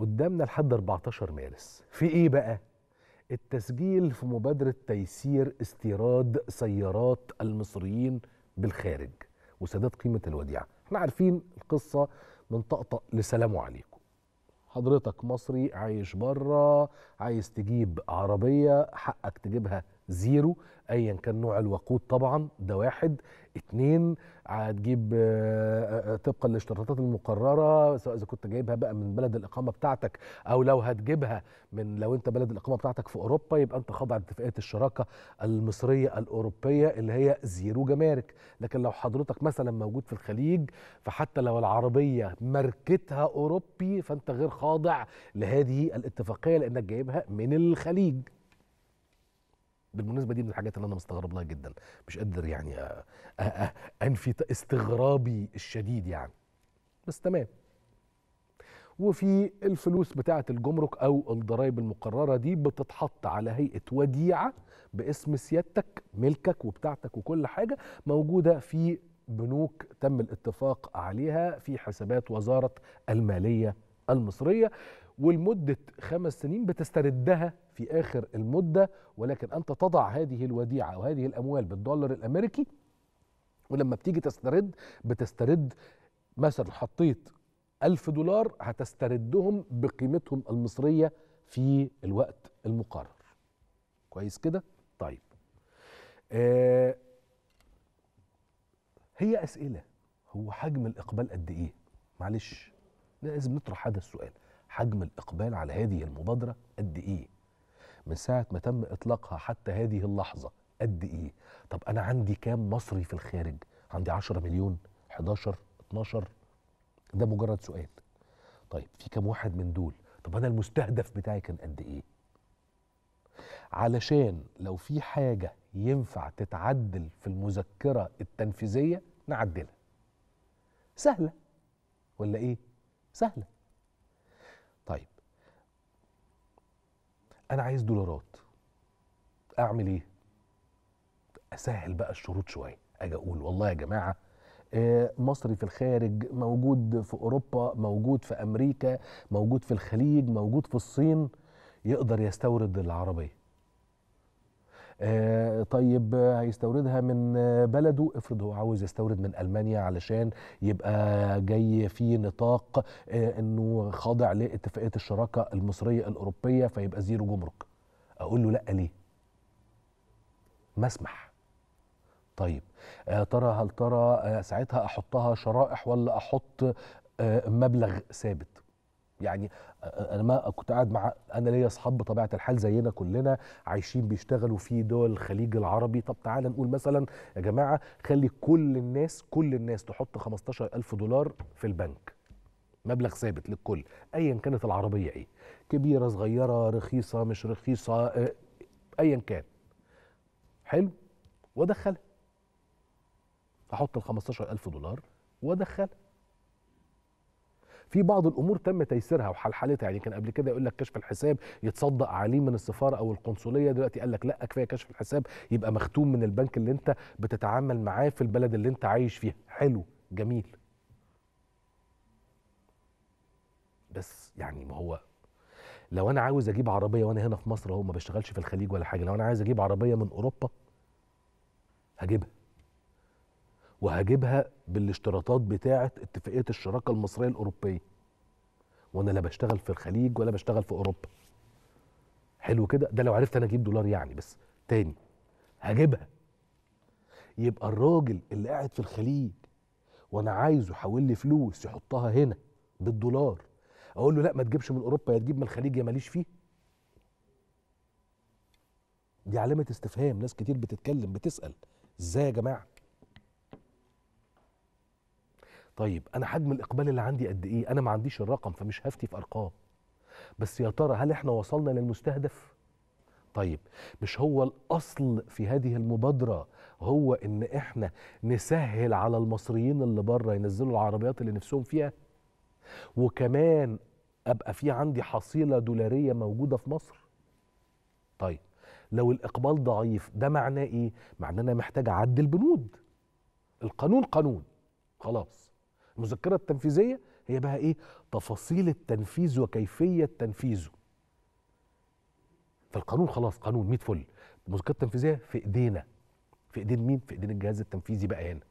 قدامنا لحد 14 مارس في ايه بقى التسجيل في مبادرة تيسير استيراد سيارات المصريين بالخارج وسداد قيمة الوديعة احنا عارفين القصة من طقطق لسلام عليكم حضرتك مصري عايش بره عايز تجيب عربية حقك تجيبها زيرو ايا كان نوع الوقود طبعا ده واحد اتنين هتجيب آه، آه، آه، طبقا للاشتراطات المقرره سواء اذا كنت جايبها بقى من بلد الاقامه بتاعتك او لو هتجيبها من لو انت بلد الاقامه بتاعتك في اوروبا يبقى انت خاضع لاتفاقيه الشراكه المصريه الاوروبيه اللي هي زيرو جمارك لكن لو حضرتك مثلا موجود في الخليج فحتى لو العربيه ماركتها اوروبي فانت غير خاضع لهذه الاتفاقيه لانك جايبها من الخليج بالمناسبه دي من الحاجات اللي انا مستغرب لها جدا مش قادر يعني آه، آه، آه، انفي استغرابي الشديد يعني بس تمام وفي الفلوس بتاعه الجمرك او الضرائب المقرره دي بتتحط على هيئه وديعه باسم سيادتك ملكك وبتاعتك وكل حاجه موجوده في بنوك تم الاتفاق عليها في حسابات وزاره الماليه المصرية ولمدة خمس سنين بتستردها في آخر المدة ولكن أنت تضع هذه الوديعة أو هذه الأموال بالدولار الأمريكي ولما بتيجي تسترد بتسترد مثلا حطيت ألف دولار هتستردهم بقيمتهم المصرية في الوقت المقرر كويس كده؟ طيب آه هي أسئلة هو حجم الإقبال قد إيه؟ معلش لازم نطرح هذا السؤال حجم الإقبال على هذه المبادرة قد إيه؟ من ساعة ما تم إطلاقها حتى هذه اللحظة قد إيه؟ طب أنا عندي كام مصري في الخارج؟ عندي 10 مليون 11 12 ده مجرد سؤال طيب في كام واحد من دول؟ طب أنا المستهدف بتاعي كان قد إيه؟ علشان لو في حاجة ينفع تتعدل في المذكرة التنفيذية نعدلها سهلة ولا إيه؟ سهلة طيب أنا عايز دولارات أعمل إيه؟ أسهل بقى الشروط شوية أجي أقول والله يا جماعة آه، مصري في الخارج موجود في أوروبا موجود في أمريكا موجود في الخليج موجود في الصين يقدر يستورد العربية آه، طيب آه، هيستوردها من آه، بلده افرض هو عاوز يستورد من المانيا علشان يبقى جاي في نطاق انه خاضع لاتفاقيه الشراكه المصريه الاوروبيه فيبقى زيرو جمرك اقول له لا ليه ما اسمح طيب ترى هل ترى ساعتها احطها شرائح ولا احط مبلغ ثابت يعني انا ما كنت قاعد مع انا ليا اصحاب بطبيعه الحال زينا كلنا عايشين بيشتغلوا في دول الخليج العربي طب تعالى نقول مثلا يا جماعه خلي كل الناس كل الناس تحط 15000 دولار في البنك مبلغ ثابت للكل ايا كانت العربيه ايه كبيره صغيره رخيصه مش رخيصه ايا كان حلو وادخلها احط ال 15000 دولار وادخلها في بعض الامور تم تيسيرها وحلحلتها يعني كان قبل كده يقول لك كشف الحساب يتصدق عليه من السفاره او القنصليه دلوقتي قال لك لا كفايه كشف الحساب يبقى مختوم من البنك اللي انت بتتعامل معاه في البلد اللي انت عايش فيها حلو جميل بس يعني ما هو لو انا عاوز اجيب عربيه وانا هنا في مصر اهو ما بشتغلش في الخليج ولا حاجه لو انا عايز اجيب عربيه من اوروبا هجيبها وهجيبها بالاشتراطات بتاعه اتفاقيه الشراكه المصريه الاوروبيه وانا لا بشتغل في الخليج ولا بشتغل في اوروبا حلو كده ده لو عرفت انا اجيب دولار يعني بس تاني هجيبها يبقى الراجل اللي قاعد في الخليج وانا عايزه يحول لي فلوس يحطها هنا بالدولار اقول له لا ما تجيبش من اوروبا يا تجيب من الخليج يا ماليش فيه دي علامه استفهام ناس كتير بتتكلم بتسال ازاي يا جماعه طيب انا حجم الاقبال اللي عندي قد ايه انا ما عنديش الرقم فمش هفتي في ارقام بس يا ترى هل احنا وصلنا للمستهدف طيب مش هو الاصل في هذه المبادره هو ان احنا نسهل على المصريين اللي بره ينزلوا العربيات اللي نفسهم فيها وكمان ابقى في عندي حصيله دولاريه موجوده في مصر طيب لو الاقبال ضعيف ده معناه ايه معناه انا محتاج اعدل بنود القانون قانون خلاص المذكره التنفيذيه هي بقى ايه تفاصيل التنفيذ وكيفيه تنفيذه فالقانون خلاص قانون 100 فل المذكره التنفيذيه في ايدينا في ايدين مين في ايدين الجهاز التنفيذي بقى هنا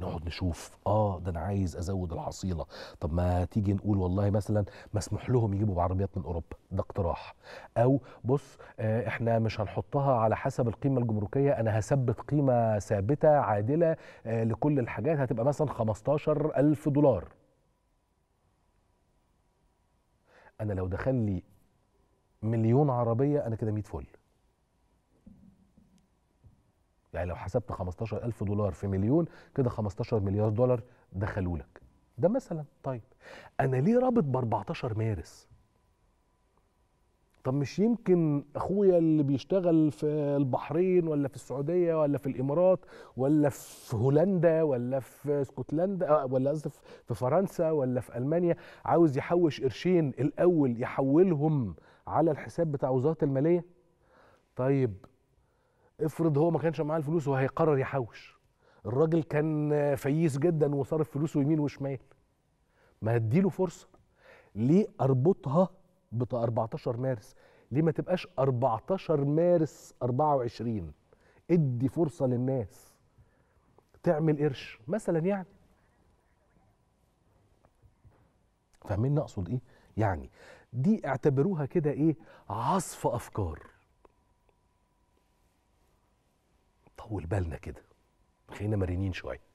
نقعد نشوف اه ده انا عايز ازود الحصيله طب ما تيجي نقول والله مثلا مسموح لهم يجيبوا بعربيات من اوروبا ده اقتراح او بص آه احنا مش هنحطها على حسب القيمه الجمركيه انا هثبت قيمه ثابته عادله آه لكل الحاجات هتبقى مثلا 15000 دولار انا لو دخل لي مليون عربيه انا كده 100 فل يعني لو حسبت 15000 دولار في مليون كده 15 مليار دولار دخلوا لك ده مثلا طيب انا ليه رابط ب 14 مارس طب مش يمكن اخويا اللي بيشتغل في البحرين ولا في السعوديه ولا في الامارات ولا في هولندا ولا في اسكتلندا آه، ولا قصدي في فرنسا ولا في المانيا عاوز يحوش قرشين الاول يحولهم على الحساب بتاع وزاره الماليه طيب افرض هو ما كانش معاه الفلوس وهيقرر يحوش الراجل كان فييس جدا وصرف فلوسه يمين وشمال ما هديله فرصه ليه اربطها ب 14 مارس ليه ما تبقاش 14 مارس 24 ادي فرصه للناس تعمل قرش مثلا يعني فاهمين اقصد ايه يعني دي اعتبروها كده ايه عصف افكار طول بالنا كده خلينا مرنين شويه